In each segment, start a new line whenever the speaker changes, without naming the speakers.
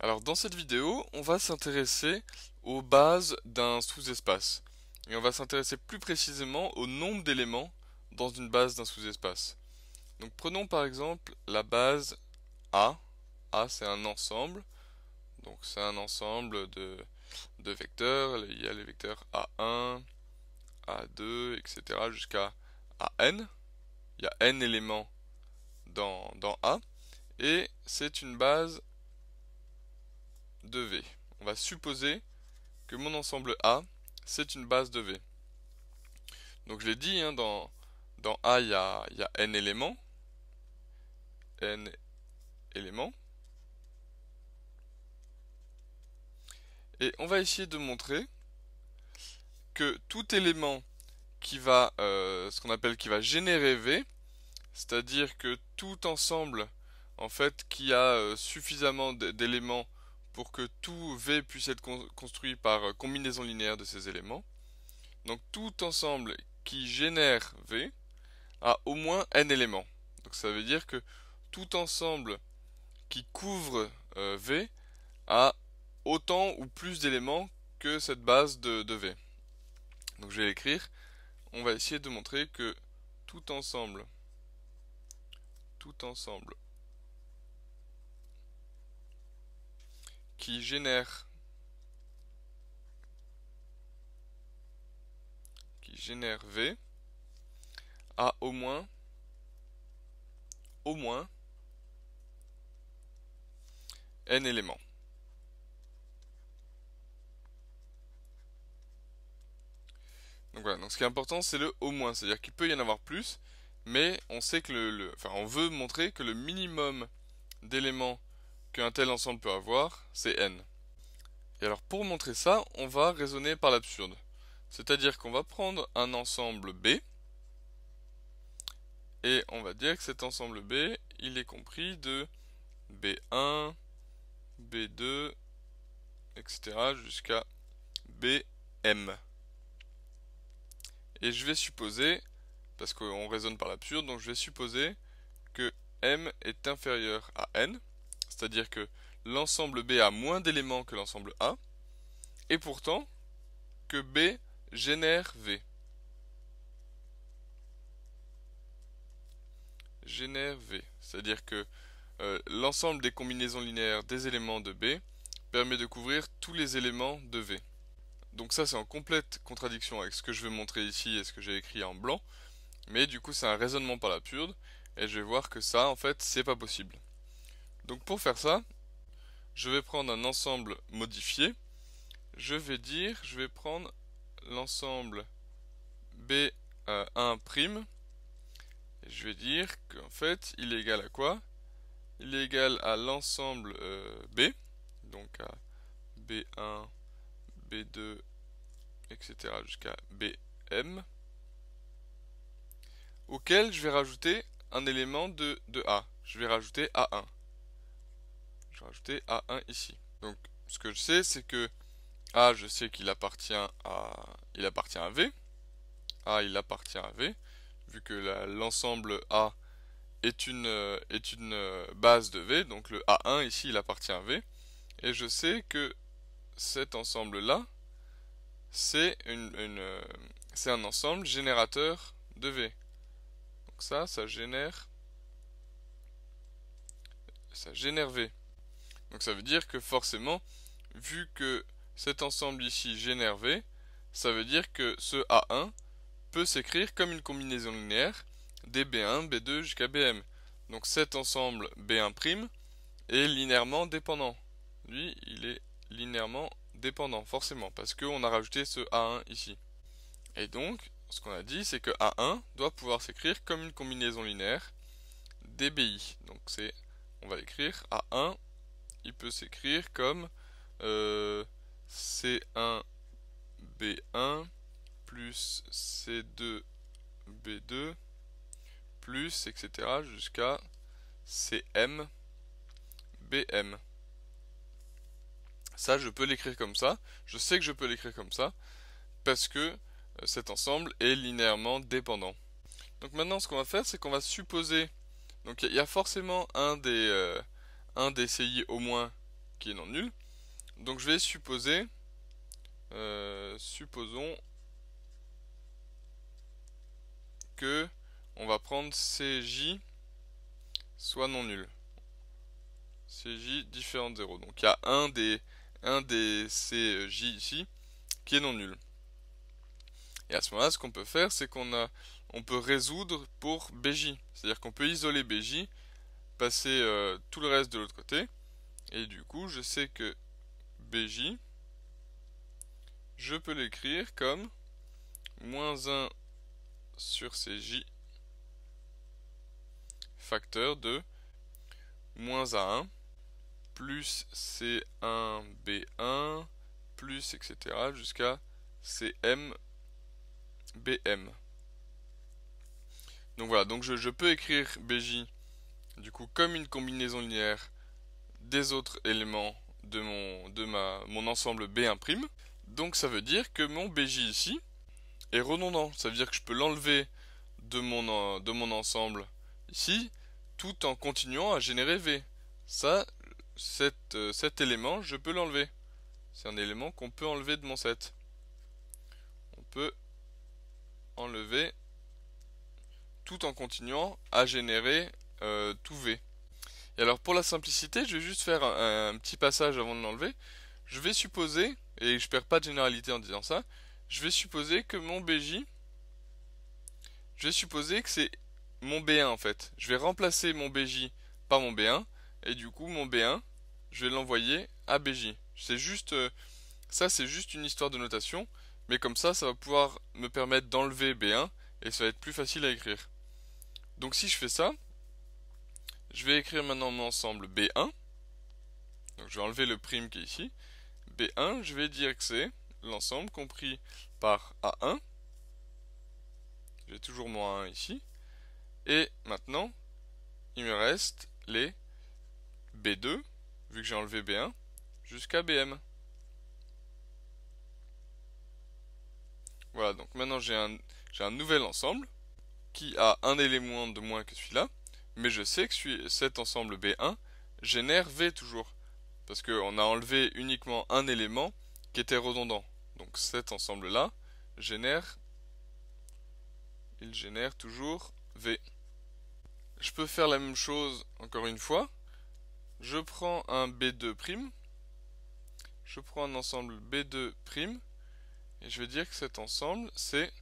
Alors dans cette vidéo, on va s'intéresser aux bases d'un sous-espace. Et on va s'intéresser plus précisément au nombre d'éléments dans une base d'un sous-espace. Donc prenons par exemple la base A. A c'est un ensemble. Donc c'est un ensemble de, vecteurs. Il y a les vecteurs A1, A2, etc. jusqu'à AN. Il y a N éléments dans A. Et c'est une base de V. On va supposer que mon ensemble A, c'est une base de V. Donc je l'ai dit, hein, dans, dans A, il y a, n éléments. n éléments. Et on va essayer de montrer que tout élément qui va, euh, ce qu'on appelle qui va générer V, c'est-à-dire que tout ensemble, en fait, qui a euh, suffisamment d'éléments pour que tout V puisse être construit par euh, combinaison linéaire de ces éléments. Donc tout ensemble qui génère V a au moins n éléments. Donc ça veut dire que tout ensemble qui couvre euh, V a autant ou plus d'éléments que cette base de, de V. Donc je vais l'écrire. On va essayer de montrer que tout ensemble, tout ensemble qui génère qui génère V a au moins au moins n éléments. Donc voilà, donc ce qui est important c'est le au moins, c'est-à-dire qu'il peut y en avoir plus, mais on sait que le, enfin on veut montrer que le minimum d'éléments qu'un tel ensemble peut avoir, c'est n. Et alors pour montrer ça, on va raisonner par l'absurde. C'est-à-dire qu'on va prendre un ensemble B, et on va dire que cet ensemble B, il est compris de B1, B2, etc. jusqu'à BM. Et je vais supposer, parce qu'on raisonne par l'absurde, donc je vais supposer que M est inférieur à N, c'est-à-dire que l'ensemble B a moins d'éléments que l'ensemble A, et pourtant que B génère V. Génère V, c'est-à-dire que euh, l'ensemble des combinaisons linéaires des éléments de B permet de couvrir tous les éléments de V. Donc ça c'est en complète contradiction avec ce que je veux montrer ici et ce que j'ai écrit en blanc, mais du coup c'est un raisonnement par la purde, et je vais voir que ça en fait c'est pas possible. Donc pour faire ça, je vais prendre un ensemble modifié. Je vais dire, je vais prendre l'ensemble B1'. je vais dire qu'en fait, il est égal à quoi Il est égal à l'ensemble euh, B. Donc à B1, B2, etc. jusqu'à BM. Auquel je vais rajouter un élément de, de A. Je vais rajouter A1 je vais rajouter A1 ici. Donc ce que je sais, c'est que A, je sais qu'il appartient à il appartient à V. A, il appartient à V, vu que l'ensemble A est une, euh, est une euh, base de V, donc le A1 ici, il appartient à V. Et je sais que cet ensemble-là, c'est euh, c'est un ensemble générateur de V. Donc ça, ça génère ça génère V. Donc ça veut dire que forcément, vu que cet ensemble ici génère V, ça veut dire que ce A1 peut s'écrire comme une combinaison linéaire des B1, B2 jusqu'à BM. Donc cet ensemble B1' est linéairement dépendant. Lui, il est linéairement dépendant, forcément, parce qu'on a rajouté ce A1 ici. Et donc, ce qu'on a dit, c'est que A1 doit pouvoir s'écrire comme une combinaison linéaire des Bi. Donc c'est, on va écrire A1 il peut s'écrire comme euh, C1B1 plus C2B2 plus etc jusqu'à CMBM. Ça, je peux l'écrire comme ça. Je sais que je peux l'écrire comme ça parce que euh, cet ensemble est linéairement dépendant. Donc maintenant, ce qu'on va faire, c'est qu'on va supposer. Donc il y, a forcément un des, euh, un c_i au moins qui est non nul. Donc je vais supposer, euh, supposons que on va prendre CJ soit non nul. CJ différent de 0. Donc il y a un des, un des CJ ici qui est non nul. Et à ce moment-là, ce qu'on peut faire, c'est qu'on a, on peut résoudre pour BJ. C'est-à-dire qu'on peut isoler BJ passer euh, tout le reste de l'autre côté. Et du coup, je sais que BJ, je peux l'écrire comme moins 1 sur CJ facteur de moins A1 plus C1B1 plus etc jusqu'à CM BM. Donc voilà, donc je peux écrire BJ du coup comme une combinaison linéaire des autres éléments de mon, mon ensemble B'. Donc ça veut dire que mon BJ ici est redondant. Ça veut dire que je peux l'enlever de mon, de mon ensemble ici tout en continuant à générer V. Ça, cet, euh, cet élément, je peux l'enlever. C'est un élément qu'on peut enlever de mon set. On peut enlever tout en continuant à générer euh, tout V. Et alors pour la simplicité, je vais juste faire un, un petit passage avant de l'enlever. Je vais supposer, et je perds pas de généralité en disant ça, je vais supposer que mon BJ, je vais supposer que c'est mon B1 en fait. Je vais remplacer mon BJ par mon B1, et du coup mon B1, je vais l'envoyer à BJ. C'est juste, euh, ça c'est juste une histoire de notation, mais comme ça, ça va pouvoir me permettre d'enlever B1, et ça va être plus facile à écrire. Donc si je fais ça, je vais écrire maintenant mon ensemble B1. Donc je vais enlever le prime qui est ici. B1, je vais dire que c'est l'ensemble compris par A1. J'ai toujours mon A1 ici. Et maintenant, il me reste les B2, vu que j'ai enlevé B1, jusqu'à BM. Voilà, donc maintenant j'ai un, un nouvel ensemble qui a un élément de moins que celui-là mais je sais que cet ensemble B1 génère V toujours, parce qu'on a enlevé uniquement un élément qui était redondant. Donc cet ensemble-là génère, il génère toujours V. Je peux faire la même chose encore une fois. Je prends un B2', je prends un ensemble B2', et je vais dire que cet ensemble, c'est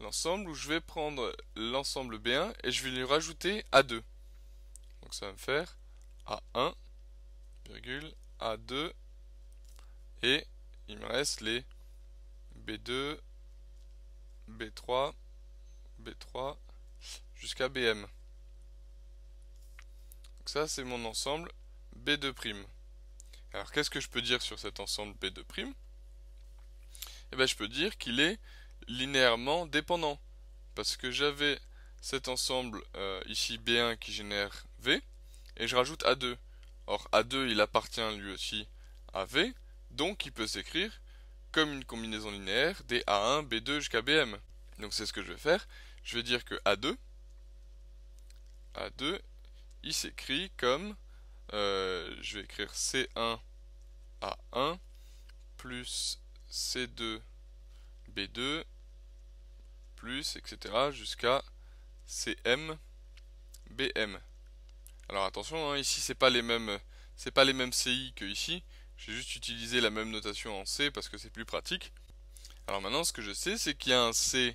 l'ensemble où je vais prendre l'ensemble B1 et je vais lui rajouter A2. Donc ça va me faire A1, A2 et il me reste les B2, B3, B3 jusqu'à BM. Donc ça c'est mon ensemble B2'. Alors qu'est-ce que je peux dire sur cet ensemble B2' Eh bien je peux dire qu'il est linéairement dépendant. Parce que j'avais cet ensemble euh, ici B1 qui génère V, et je rajoute A2. Or A2 il appartient lui aussi à V, donc il peut s'écrire comme une combinaison linéaire des A1, B2 jusqu'à BM. Donc c'est ce que je vais faire. Je vais dire que A2, A2, il s'écrit comme, euh, je vais écrire C1 A1 plus C2 B2 plus, etc. jusqu'à CM, BM. Alors attention, hein, ici c'est pas les mêmes, c'est pas les mêmes CI que ici. J'ai juste utilisé la même notation en C parce que c'est plus pratique. Alors maintenant, ce que je sais, c'est qu'il y a un CJ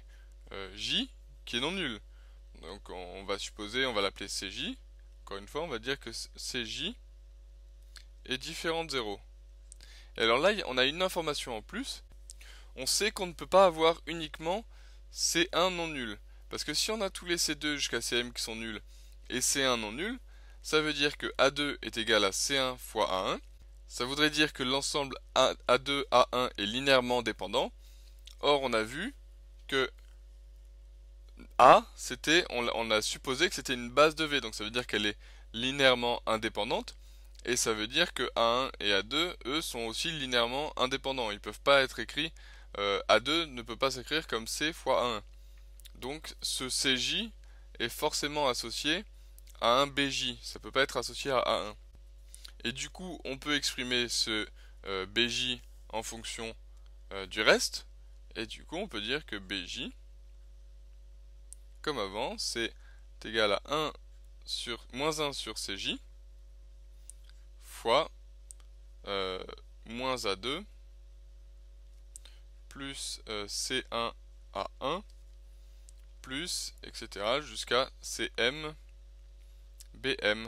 euh, qui est non nul. Donc on va supposer, on va l'appeler CJ. Encore une fois, on va dire que CJ est différent de 0. Et alors là, on a une information en plus. On sait qu'on ne peut pas avoir uniquement C1 non nul. Parce que si on a tous les C2 jusqu'à Cm qui sont nuls et C1 non nul, ça veut dire que A2 est égal à C1 fois A1. Ça voudrait dire que l'ensemble A2, A1 est linéairement dépendant. Or, on a vu que A, c'était, on, on a supposé que c'était une base de V, donc ça veut dire qu'elle est linéairement indépendante. Et ça veut dire que A1 et A2, eux, sont aussi linéairement indépendants. Ils ne peuvent pas être écrits a2 euh, ne peut pas s'écrire comme C fois a 1. Donc ce CJ est forcément associé à un BJ, ça ne peut pas être associé à A1. Et du coup, on peut exprimer ce euh, BJ en fonction euh, du reste, et du coup, on peut dire que BJ, comme avant, c'est égal à 1 sur, moins 1 sur CJ, fois moins A2 plus C1 a 1 plus etc jusqu'à CM BM.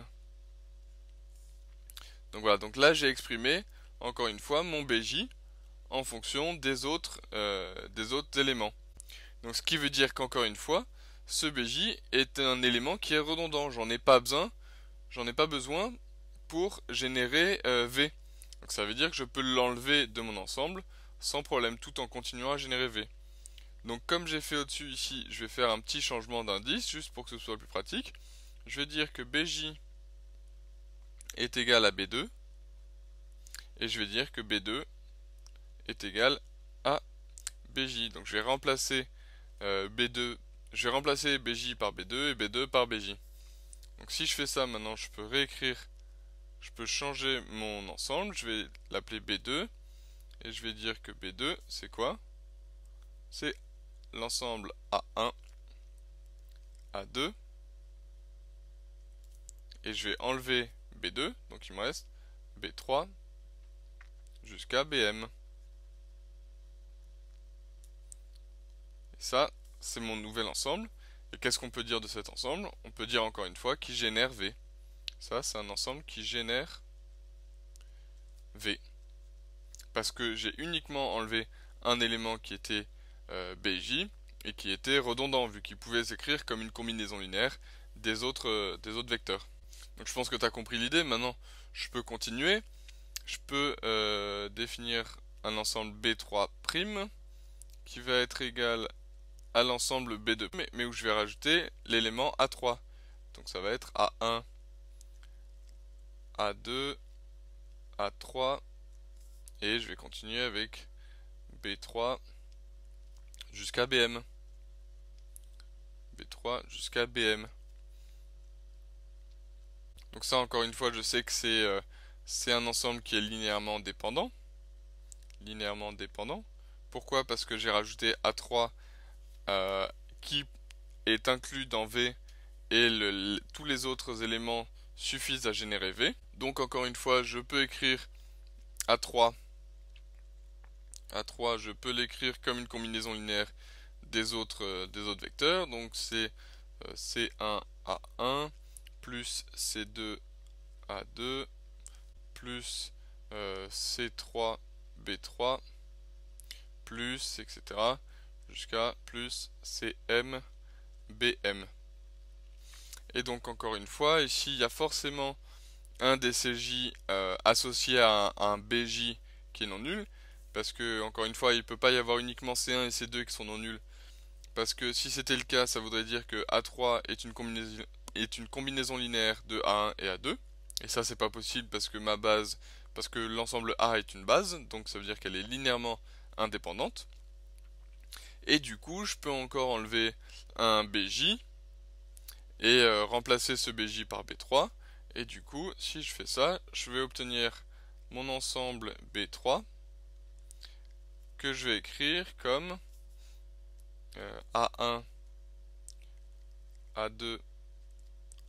Donc voilà, donc là j'ai exprimé encore une fois mon BJ en fonction des autres, euh, des autres éléments. Donc ce qui veut dire qu'encore une fois, ce BJ est un élément qui est redondant. J'en ai pas besoin, j'en ai pas besoin pour générer euh, V. Donc ça veut dire que je peux l'enlever de mon ensemble sans problème tout en continuant à générer V. Donc comme j'ai fait au-dessus ici, je vais faire un petit changement d'indice juste pour que ce soit plus pratique. Je vais dire que BJ est égal à B2 et je vais dire que B2 est égal à BJ. Donc je vais remplacer euh, B2, je vais remplacer BJ par B2 et B2 par BJ. Donc si je fais ça maintenant, je peux réécrire, je peux changer mon ensemble, je vais l'appeler B2 et je vais dire que B2, c'est quoi C'est l'ensemble A1, A2, et je vais enlever B2, donc il me reste B3 jusqu'à BM. Et ça, c'est mon nouvel ensemble. Et qu'est-ce qu'on peut dire de cet ensemble On peut dire encore une fois qu'il génère V. Ça, c'est un ensemble qui génère V parce que j'ai uniquement enlevé un élément qui était euh, BJ et qui était redondant vu qu'il pouvait s'écrire comme une combinaison linéaire des autres, euh, des autres vecteurs. Donc je pense que tu as compris l'idée. Maintenant, je peux continuer. Je peux euh, définir un ensemble B3' qui va être égal à l'ensemble B2, mais, où je vais rajouter l'élément A3. Donc ça va être A1, A2, A3 et je vais continuer avec B3 jusqu'à BM. B3 jusqu'à BM. Donc ça encore une fois je sais que euh, c'est un ensemble qui est linéairement dépendant. Linéairement dépendant. Pourquoi Parce que j'ai rajouté A3 euh, qui est inclus dans V et tous les autres éléments suffisent à générer V. Donc encore une fois je peux écrire A3 a3, je peux l'écrire comme une combinaison linéaire des autres, euh, des autres vecteurs. Donc c'est euh, C1 A1 plus C2 A2 plus euh, C3 B3 plus etc. jusqu'à plus CM BM. Et donc encore une fois, ici il y a forcément un des Cj associé à un BJ qui est non nul. Parce que, encore une fois, il ne peut pas y avoir uniquement C1 et C2 qui sont non nuls. Parce que si c'était le cas, ça voudrait dire que A3 est une combinaison, est une combinaison linéaire de A1 et A2. Et ça, c'est pas possible parce que ma base, parce que l'ensemble A est une base, donc ça veut dire qu'elle est linéairement indépendante. Et du coup, je peux encore enlever un BJ et euh, remplacer ce BJ par B3. Et du coup, si je fais ça, je vais obtenir mon ensemble B3 que je vais écrire comme A1, A2,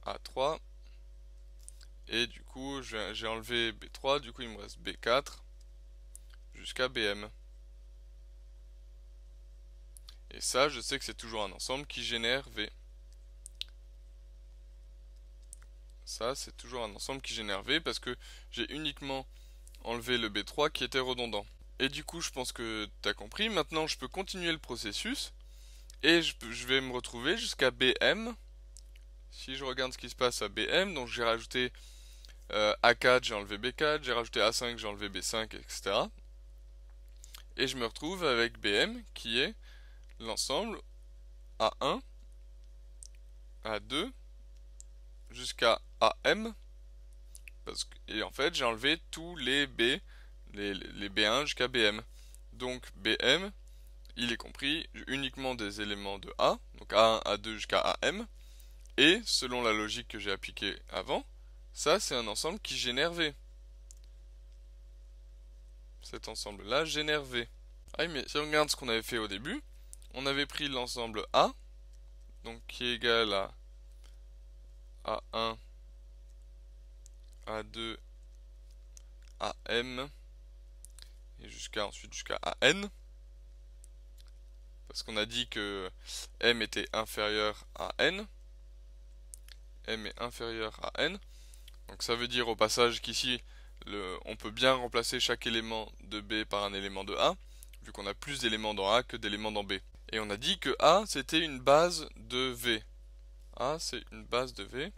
A3. Et du coup, j'ai enlevé B3, du coup il me reste B4 jusqu'à BM. Et ça, je sais que c'est toujours un ensemble qui génère V. Ça, c'est toujours un ensemble qui génère V parce que j'ai uniquement enlevé le B3 qui était redondant. Et du coup, je pense que tu as compris. Maintenant, je peux continuer le processus. Et je, vais me retrouver jusqu'à BM. Si je regarde ce qui se passe à BM, donc j'ai rajouté euh, A4, j'ai enlevé B4, j'ai rajouté A5, j'ai enlevé B5, etc. Et je me retrouve avec BM qui est l'ensemble A1, A2, jusqu'à AM. et en fait, j'ai enlevé tous les B les, B1 jusqu'à BM. Donc BM, il est compris uniquement des éléments de A, donc A1, A2 jusqu'à AM. Et selon la logique que j'ai appliquée avant, ça c'est un ensemble qui génère V. Cet ensemble-là génère V. Ah mais si on regarde ce qu'on avait fait au début, on avait pris l'ensemble A, donc qui est égal à A1, A2, AM jusqu'à ensuite jusqu'à AN. Parce qu'on a dit que M était inférieur à N. M est inférieur à N. Donc ça veut dire au passage qu'ici, on peut bien remplacer chaque élément de B par un élément de A, vu qu'on a plus d'éléments dans A que d'éléments dans B. Et on a dit que A, c'était une base de V. A, c'est une base de V.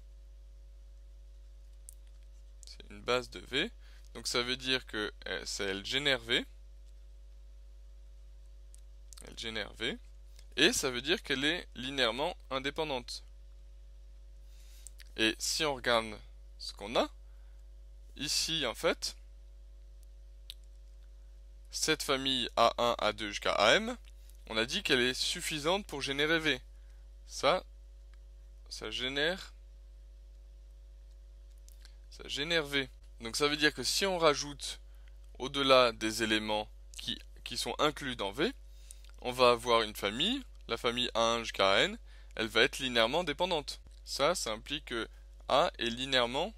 C'est une base de V. Donc ça veut dire que euh, c'est LGNRV. V Et ça veut dire qu'elle est linéairement indépendante. Et si on regarde ce qu'on a, ici en fait, cette famille A1, A2 jusqu'à AM, on a dit qu'elle est suffisante pour générer V. Ça, ça génère, ça génère V. Donc ça veut dire que si on rajoute au-delà des éléments qui, qui, sont inclus dans V, on va avoir une famille, la famille A1 jusqu'à N, elle va être linéairement dépendante. Ça, ça implique que A est linéairement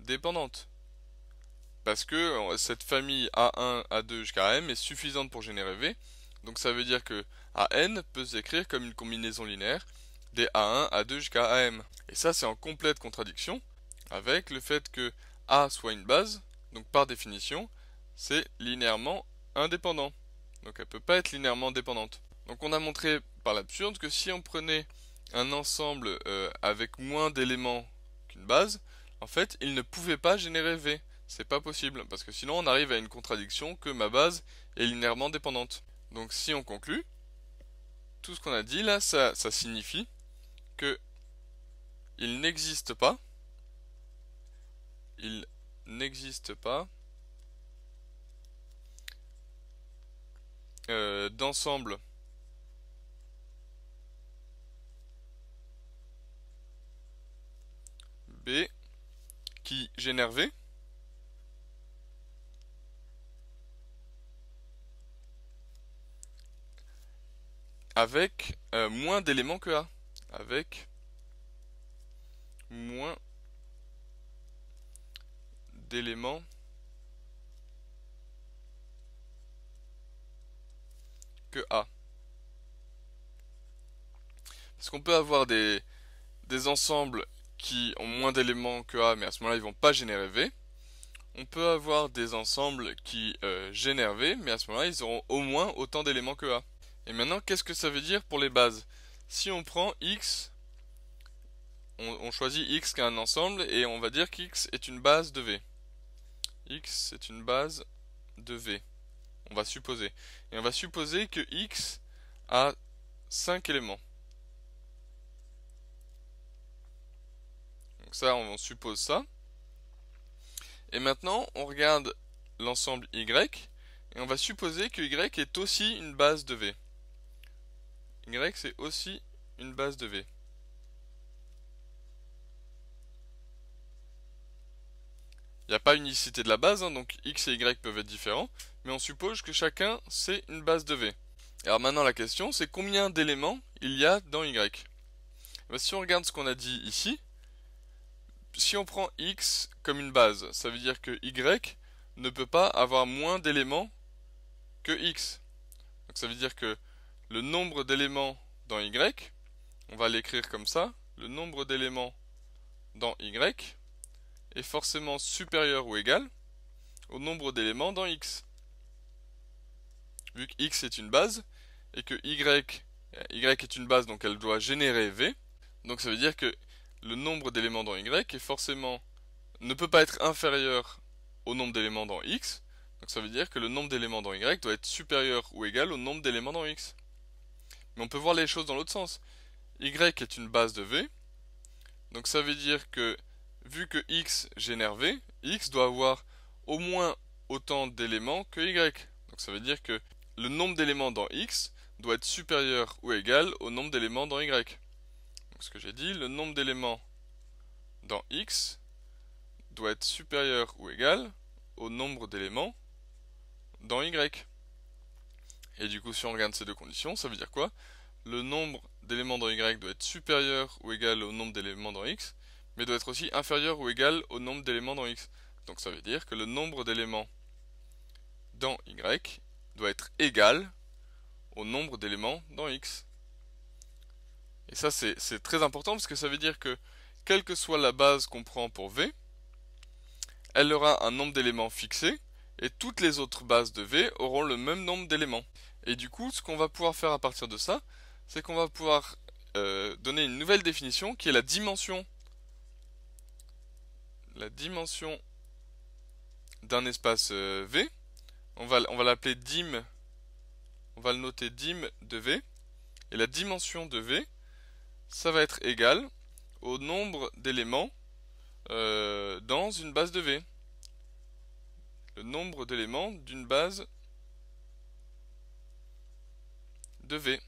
dépendante. Parce que euh, cette famille A1, A2 jusqu'à M est suffisante pour générer V. Donc ça veut dire que AN peut s'écrire comme une combinaison linéaire des A1, A2 jusqu'à AM. Et ça, c'est en complète contradiction avec le fait que a soit une base, donc par définition, c'est linéairement indépendant. Donc elle ne peut pas être linéairement dépendante. Donc on a montré par l'absurde que si on prenait un ensemble euh, avec moins d'éléments qu'une base, en fait, il ne pouvait pas générer V. C'est pas possible, parce que sinon on arrive à une contradiction que ma base est linéairement dépendante. Donc si on conclut, tout ce qu'on a dit là, ça, ça signifie que il n'existe pas il n'existe pas euh, d'ensemble B qui génère V. avec euh, moins d'éléments que A. Avec moins d'éléments que A. Parce qu'on peut avoir des, des ensembles qui ont moins d'éléments que A, mais à ce moment-là, ils vont pas générer V. On peut avoir des ensembles qui euh, génèrent V, mais à ce moment-là, ils auront au moins autant d'éléments que A. Et maintenant, qu'est-ce que ça veut dire pour les bases Si on prend X, on, choisit X qui est un ensemble, et on va dire qu'X est une base de V. X est une base de V. On va supposer. Et on va supposer que X a 5 éléments. Donc ça, on suppose ça. Et maintenant, on regarde l'ensemble Y, et on va supposer que Y est aussi une base de V. Y, c'est aussi une base de V. Il n'y a pas unicité de la base, hein, donc x et y peuvent être différents, mais on suppose que chacun c'est une base de v. Alors maintenant la question c'est combien d'éléments il y a dans y eh ben, Si on regarde ce qu'on a dit ici, si on prend x comme une base, ça veut dire que y ne peut pas avoir moins d'éléments que x. Donc ça veut dire que le nombre d'éléments dans y, on va l'écrire comme ça, le nombre d'éléments dans y, est forcément supérieur ou égal au nombre d'éléments dans X. Vu que X est une base et que Y, euh, y est une base donc elle doit générer V, donc ça veut dire que le nombre d'éléments dans Y est forcément ne peut pas être inférieur au nombre d'éléments dans X, donc ça veut dire que le nombre d'éléments dans Y doit être supérieur ou égal au nombre d'éléments dans X. Mais on peut voir les choses dans l'autre sens. Y est une base de V, donc ça veut dire que vu que x génère v, x doit avoir au moins autant d'éléments que y. Donc ça veut dire que le nombre d'éléments dans x doit être supérieur ou égal au nombre d'éléments dans y. Donc ce que j'ai dit, le nombre d'éléments dans x doit être supérieur ou égal au nombre d'éléments dans y. Et du coup, si on regarde ces deux conditions, ça veut dire quoi Le nombre d'éléments dans y doit être supérieur ou égal au nombre d'éléments dans x, mais doit être aussi inférieur ou égal au nombre d'éléments dans X. Donc ça veut dire que le nombre d'éléments dans Y doit être égal au nombre d'éléments dans X. Et ça c'est très important parce que ça veut dire que quelle que soit la base qu'on prend pour V, elle aura un nombre d'éléments fixé et toutes les autres bases de V auront le même nombre d'éléments. Et du coup, ce qu'on va pouvoir faire à partir de ça, c'est qu'on va pouvoir euh, donner une nouvelle définition qui est la dimension la dimension d'un espace euh, V. On va, l'appeler dim, on va le noter dim de V. Et la dimension de V, ça va être égal au nombre d'éléments euh, dans une base de V. Le nombre d'éléments d'une base de V.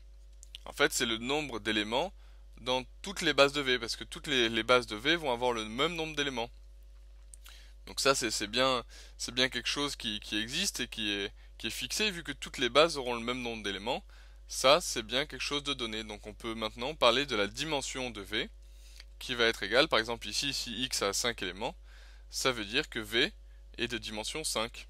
En fait, c'est le nombre d'éléments dans toutes les bases de V, parce que toutes les bases de V vont avoir le même nombre d'éléments. Donc ça c'est bien, quelque chose qui, existe et qui est, qui est fixé vu que toutes les bases auront le même nombre d'éléments. Ça c'est bien quelque chose de donné. Donc on peut maintenant parler de la dimension de V qui va être égale par exemple ici si x a 5 éléments, ça veut dire que V est de dimension 5.